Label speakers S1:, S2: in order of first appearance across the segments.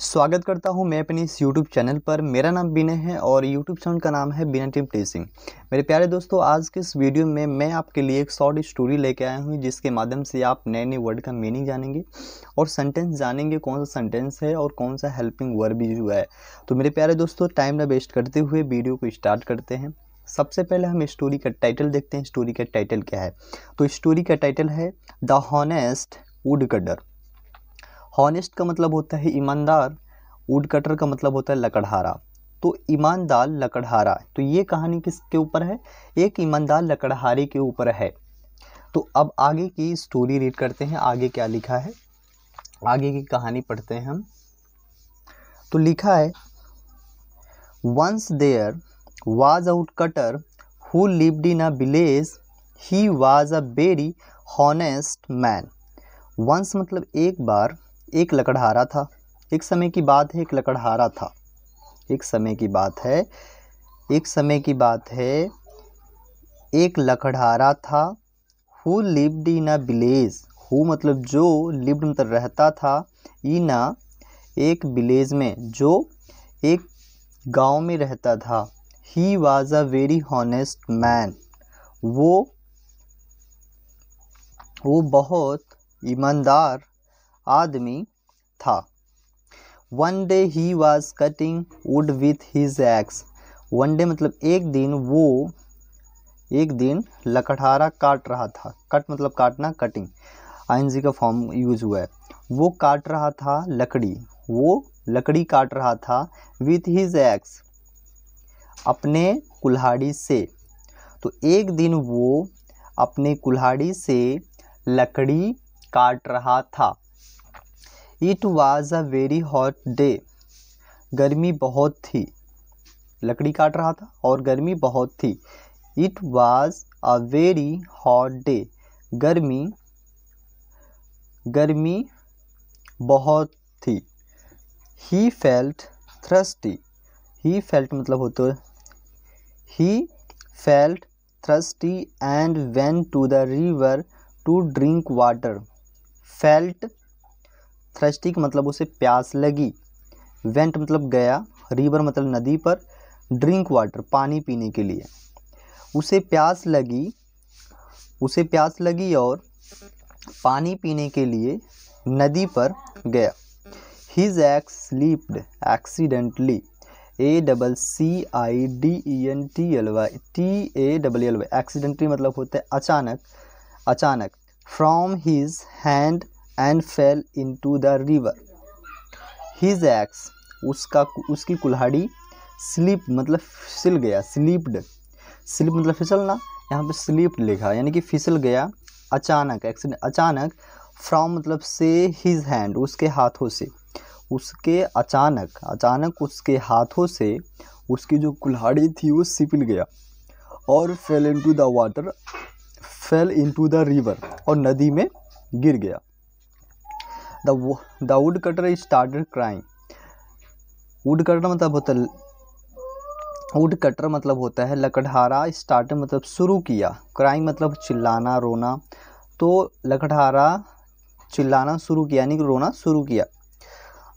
S1: स्वागत करता हूं मैं अपनी इस YouTube चैनल पर मेरा नाम बिनय है और YouTube चैनल का नाम है बिनय टीम टेसिंग मेरे प्यारे दोस्तों आज के इस वीडियो में मैं आपके लिए एक शॉर्ट स्टोरी लेके आया हूं जिसके माध्यम से आप नए नए वर्ड का मीनिंग जानेंगे और सेंटेंस जानेंगे कौन सा सेंटेंस है और कौन सा हेल्पिंग वर्ड भी हुआ है तो मेरे प्यारे दोस्तों टाइम ना वेस्ट करते हुए वीडियो को स्टार्ट करते हैं सबसे पहले हम स्टोरी का टाइटल देखते हैं स्टोरी का टाइटल क्या है तो स्टोरी का टाइटल है the honest woodcutter honest का मतलब होता है ईमानदार वुड कटर का मतलब होता है लकड़हारा तो ईमानदार लकड़हारा तो ये कहानी किसके ऊपर है एक ईमानदार लकड़हारे के ऊपर है तो अब आगे की स्टोरी रीड करते हैं आगे क्या लिखा है आगे की कहानी पढ़ते हैं हम तो लिखा है once there was out cutter who lived in a village he was a very honest man once मतलब एक बार एक लकड़हारा था एक समय की बात है एक लकड़हारा था एक समय की बात है एक समय की बात है एक लकड़हारा था who lived in a village who मतलब जो लिव्ड मतलब रहता था इन एक विलेज में जो एक गांव में रहता था he was a very honest man वो वो बहुत ईमानदार आदमी था one day he was cutting wood with his axe one day मतलब एक दिन वो एक दिन लकड़हारा काट रहा था कट मतलब काटना कटिंग आई का फॉर्म यूज हुआ है वो काट रहा था लकड़ी वो लकड़ी काट रहा था विथ हीज एक्स अपने कुल्हाड़ी से तो एक दिन वो अपने कुल्हाड़ी से लकड़ी काट रहा था it was a very hot day गर्मी बहुत थी लकड़ी काट रहा था और गर्मी बहुत थी it was a very hot day गर्मी गर्मी बहुत थी he felt thirsty he felt मतलब होते he felt thirsty and went to the river to drink water felt thirsty मतलब उसे प्यास लगी वेंट मतलब गया रिवर मतलब नदी पर ड्रिंक वाटर पानी पीने के लिए उसे प्यास लगी उसे प्यास लगी और पानी पीने के लिए नदी पर गया his axe slipped accidentally A double C I D E N T L Y T A double L Y accidentally मतलब होता है अचानक अचानक from his hand and fell to the river his axe उसका उसकी कुल्हाड़ी स्लिप मतलब फिसल गया स्लिप्ड स्लिप मतलब फिसलना यहाँ पे स्लिप लिखा यानी कि फिसल गया अचानक एक्सीडेंट अचानक फ्रॉम मतलब से हीज हैंड उसके हाथों से उसके अचानक अचानक उसके हाथों से उसकी जो कुल्हाड़ी थी वो सिपिल गया और fell into the water fell into the river और नदी में गिर गया the woodcutter start crying woodcutter मतलब होता है वुड कटर मतलब होता है लकड़हारा स्टार्ट मतलब शुरू किया क्राइम मतलब चिल्लाना रोना तो लकड़हारा चिल्लाना शुरू किया यानी कि रोना शुरू किया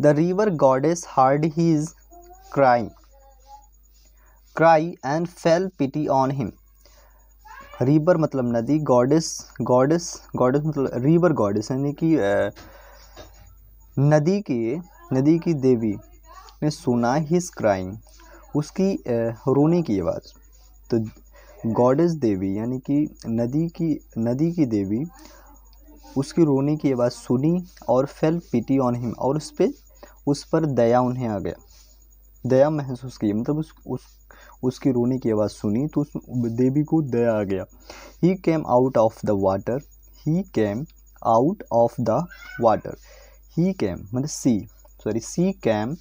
S1: the river goddess heard his cry cry and felt pity on him river मतलब नदी गॉडेस गॉडेस गॉडेस मतलब रिवर गॉडेस यानी कि नदी के नदी की देवी ने सुना हिज क्राइंग उसकी रोने की आवाज़ तो गॉडेस देवी यानी कि नदी की नदी की देवी उसकी रोने की आवाज़ सुनी और फेल पिटी ऑन हिम और उस पर उस पर दया उन्हें आ गया दया महसूस की मतलब उस, उस उसकी रोने की आवाज़ सुनी तो उस देवी को दया आ गया he came out of the water he came out of the water he came मतलब she sorry she came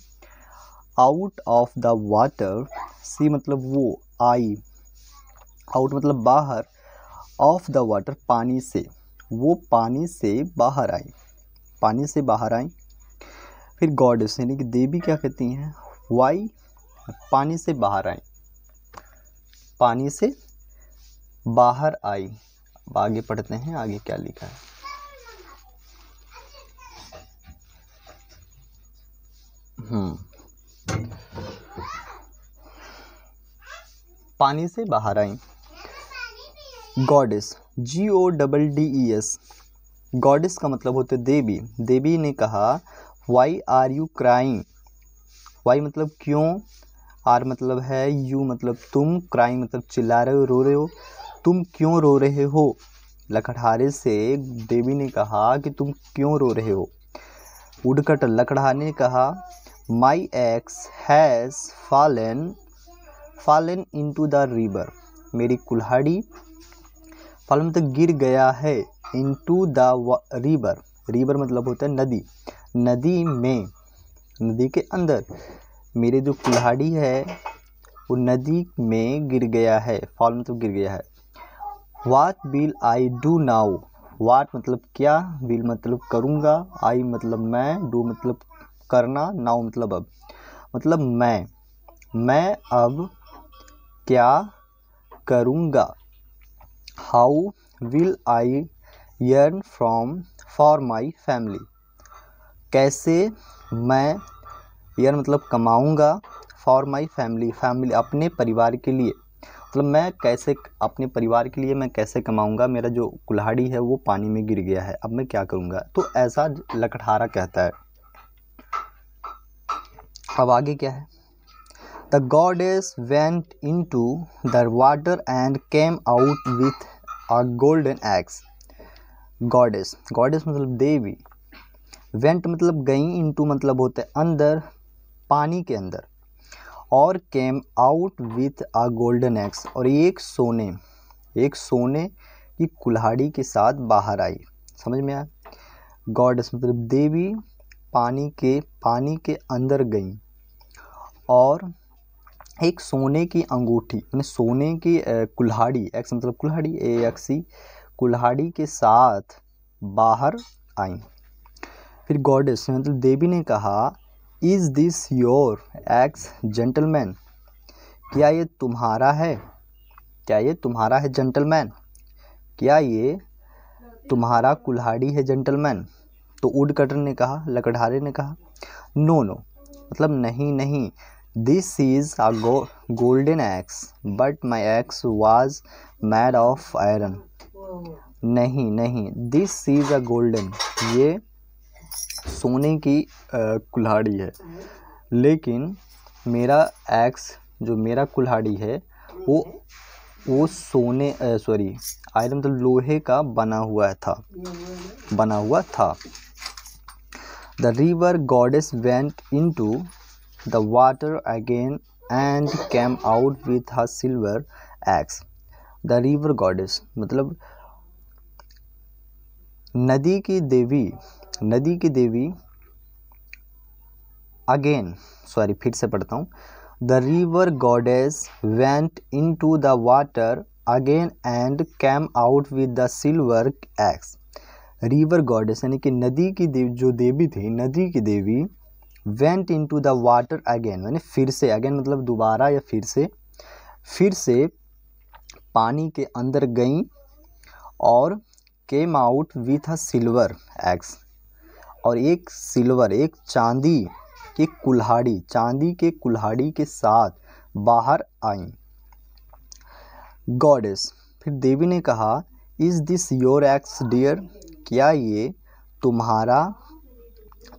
S1: out of the water she मतलब वो आई आउट मतलब बाहर ऑफ द वाटर पानी से वो पानी से बाहर आई पानी से बाहर आई फिर गॉडेस यानी कि देवी क्या कहती हैं वाई पानी से बाहर आई पानी से बाहर आई अब आगे पढ़ते हैं आगे क्या लिखा है हाँ। पानी से बाहर आई goddess G O double D E S goddess का मतलब होते देवी देवी ने कहा why are you crying why मतलब क्यों आर मतलब है यू मतलब तुम क्राइम मतलब चिल्ला रहे हो रो रहे हो तुम क्यों रो रहे हो लकड़हारे से देवी ने कहा कि तुम क्यों रो रहे हो उड़कट लकड़हारे ने कहा my axe has fallen fallen into the river मेरी कुल्हाड़ी फालन तक गिर गया है into the river river मतलब होता है नदी नदी में नदी के अंदर मेरे जो कुल्हाड़ी है वो नदी में गिर गया है फॉल मतलब गिर गया है what will I do now what मतलब क्या विल मतलब करूँगा आई मतलब मैं डू मतलब करना नाउ मतलब अब मतलब मैं मैं अब क्या करूँगा how will I earn from for my family कैसे मैं यर्न मतलब कमाऊँगा फॉर माई फैमिली फैमिली अपने परिवार के लिए मतलब मैं कैसे अपने परिवार के लिए मैं कैसे कमाऊंगा मेरा जो कुल्हाड़ी है वो पानी में गिर गया है अब मैं क्या करूंगा तो ऐसा लकठारा कहता है अब आगे क्या है the is went in to the water and came out with a golden axe goddess goddess मतलब देवी वेंट मतलब गई इनटू मतलब होते हैं अंदर पानी के अंदर और came out with a golden axe और एक सोने एक सोने की कुल्हाड़ी के साथ बाहर आई समझ में आया गॉडेस मतलब देवी पानी के पानी के अंदर गई और एक सोने की अंगूठी यानी सोने की कुल्हाड़ी एक्स मतलब कुल्हाड़ी ए एक्स सी कुल्हाड़ी के साथ बाहर आई फिर गॉडेस मतलब देवी ने कहा is this your axe gentleman क्या ये तुम्हारा है क्या ये तुम्हारा है जेंटलमैन क्या ये तुम्हारा कुल्हाड़ी है जेंटलमैन तो उड कटर ने कहा लकड़हारे ने कहा नो नो मतलब नहीं नहीं this is a golden axe but my axe was made of iron नहीं नहीं दिस इज अ गोल्डन ये सोने की कुल्हाड़ी है लेकिन मेरा एक्स जो मेरा कुल्हाड़ी है वो वो सोने सॉरी आयरन तो लोहे का बना हुआ था बना हुआ था the river goddess went in to the water again and came out with her silver axe the river goddess मतलब नदी की देवी नदी की देवी अगेन सॉरी फिर से पढ़ता हूँ the river goddess went in to the water again and came out with the silver axe river goddess यानी कि नदी की देवी जो देवी थी नदी की देवी went in to the water again मैंने फिर से अगेन मतलब दोबारा या फिर से फिर से पानी के अंदर गई और came out with a silver axe और एक सिल्वर एक चांदी की कुल्हाड़ी चांदी के कुल्हाड़ी के साथ बाहर आई गॉडेस फिर देवी ने कहा is this your axe dear क्या ये तुम्हारा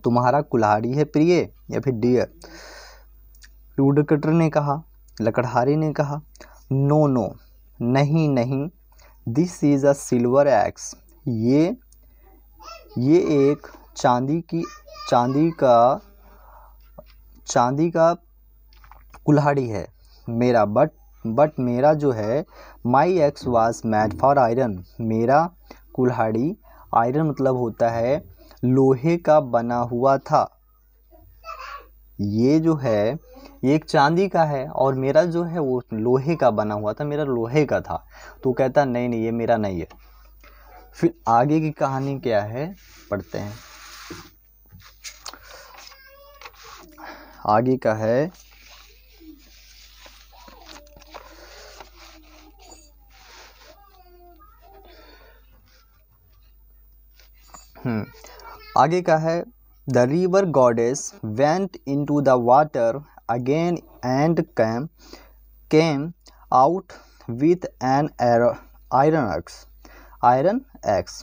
S1: तुम्हारा कुल्हाड़ी है प्रिय या फिर डियर रूड कटर ने कहा लकड़हारी ने कहा नो नो नहीं नहीं this is a silver axe ये ये एक चांदी की चांदी का चांदी का कुल्हाड़ी है मेरा बट बट मेरा जो है my axe was made for iron मेरा कुल्हाड़ी आयरन मतलब होता है लोहे का बना हुआ था ये जो है ये एक चांदी का है और मेरा जो है वो लोहे का बना हुआ था मेरा लोहे का था तो कहता नहीं नहीं ये मेरा नहीं है फिर आगे की कहानी क्या है पढ़ते हैं आगे का है हम्म आगे का है the river goddess went in to the water again and came came out with an iron axe iron axe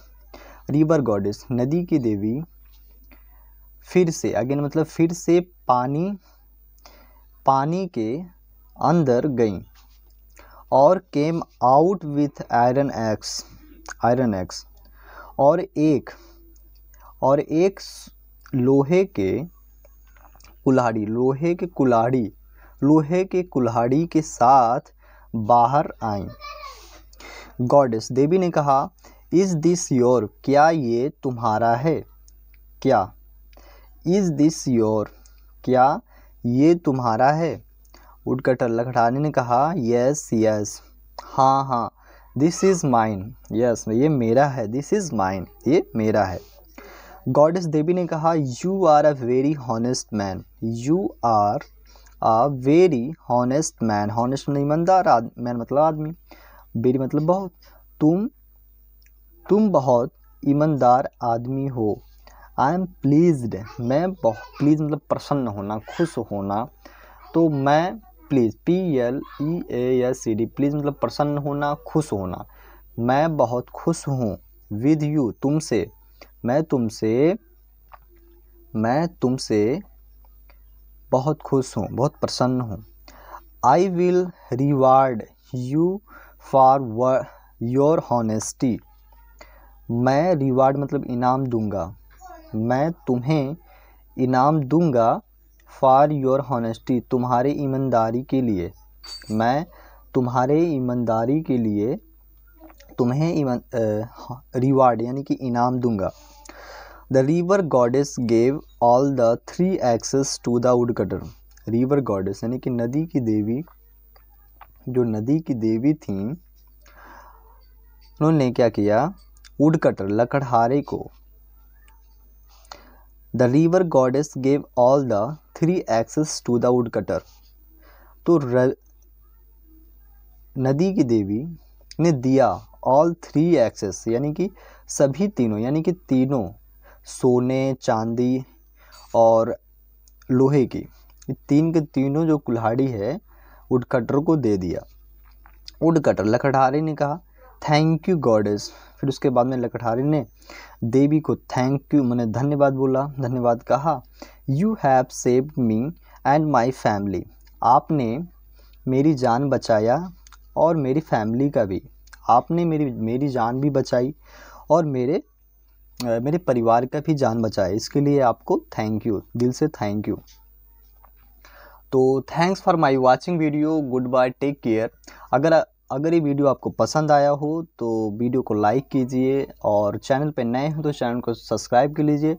S1: river goddess नदी की देवी फिर से अगेन मतलब फिर से पानी पानी के अंदर गई और came out with iron axe iron axe और एक और एक लोहे के कुल्हाड़ी लोहे के कुल्हाड़ी लोहे के कुल्हाड़ी के साथ बाहर आई गॉडेस देवी ने कहा इज़ दिस योर क्या ये तुम्हारा है क्या इज़ दिस योर क्या ये तुम्हारा है उडकटर लखड़ानी ने कहा यस यस हाँ हाँ दिस इज़ माइन यस ये मेरा है दिस इज़ माइन ये मेरा है गॉडेस देवी ने कहा you are a very honest man you are a very honest man honest मतलब ईमानदार मैन मतलब आदमी वेरी मतलब बहुत तुम तुम बहुत ईमानदार आदमी हो आई एम प्लीज्ड मैं बहुत प्लीज मतलब प्रसन्न होना खुश होना तो मैं pleased P L E A S C D pleased मतलब प्रसन्न होना खुश होना मैं बहुत खुश हूँ विद यू तुमसे मैं तुमसे मैं तुमसे बहुत खुश हूँ बहुत प्रसन्न हूँ I will reward you for your honesty मैं रिवार्ड मतलब इनाम दूंगा मैं तुम्हें इनाम दूंगा फॉर योर हॉनेस्टी तुम्हारे ईमानदारी के लिए मैं तुम्हारे ईमानदारी के लिए तुम्हें रिवार्ड हाँ, यानी कि इनाम दूंगा the river goddess gave all the three axes to the woodcutter river goddess यानी कि नदी की देवी जो नदी की देवी थी उन्होंने क्या किया वुड कटर लकड़हारे को the river goddess gave all the three axes to the woodcutter तो र, नदी की देवी ने दिया ऑल थ्री एक्सेस यानी कि सभी तीनों यानी कि तीनों सोने चांदी और लोहे की तीन के तीनों जो कुल्हाड़ी है वुड कटर को दे दिया वुड कटर लकटहारी ने कहा थैंक यू गॉडेस फिर उसके बाद में लकटहारी ने देवी को थैंक यू मैंने धन्यवाद बोला धन्यवाद कहा you have save me and my family आपने मेरी जान बचाया और मेरी फैमिली का भी आपने मेरी मेरी जान भी बचाई और मेरे मेरे परिवार का भी जान बचाए इसके लिए आपको थैंक यू दिल से थैंक यू तो thanks for my watching video goodbye take care अगर अगर ये वीडियो आपको पसंद आया हो तो वीडियो को लाइक कीजिए और चैनल पर नए हो तो चैनल को सब्सक्राइब कर लीजिए